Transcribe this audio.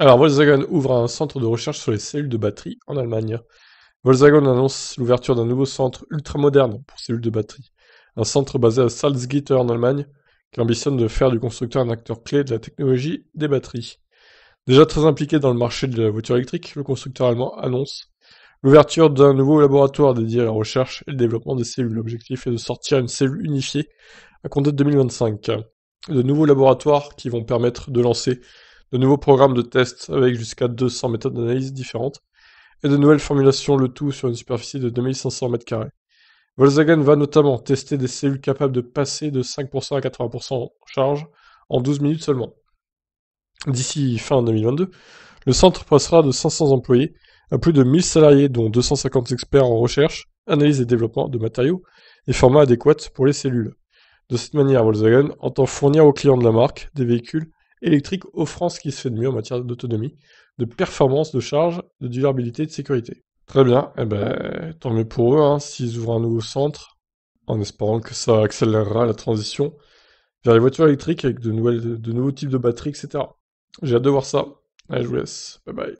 Alors, Volkswagen ouvre un centre de recherche sur les cellules de batterie en Allemagne. Volkswagen annonce l'ouverture d'un nouveau centre ultramoderne pour cellules de batterie. Un centre basé à Salzgitter en Allemagne qui ambitionne de faire du constructeur un acteur clé de la technologie des batteries. Déjà très impliqué dans le marché de la voiture électrique, le constructeur allemand annonce l'ouverture d'un nouveau laboratoire dédié à la recherche et le développement des cellules. L'objectif est de sortir une cellule unifiée à compter de 2025. De nouveaux laboratoires qui vont permettre de lancer de nouveaux programmes de tests avec jusqu'à 200 méthodes d'analyse différentes et de nouvelles formulations, le tout sur une superficie de 2500 m2. Volkswagen va notamment tester des cellules capables de passer de 5% à 80% en charge en 12 minutes seulement. D'ici fin 2022, le centre passera de 500 employés à plus de 1000 salariés, dont 250 experts en recherche, analyse et développement de matériaux et formats adéquats pour les cellules. De cette manière, Volkswagen entend fournir aux clients de la marque des véhicules électrique offrant ce qui se fait de mieux en matière d'autonomie, de performance, de charge, de durabilité et de sécurité. Très bien, eh ben, tant mieux pour eux hein, s'ils ouvrent un nouveau centre, en espérant que ça accélérera la transition vers les voitures électriques avec de, nouvelles, de nouveaux types de batteries, etc. J'ai hâte de voir ça. je vous laisse. Bye bye.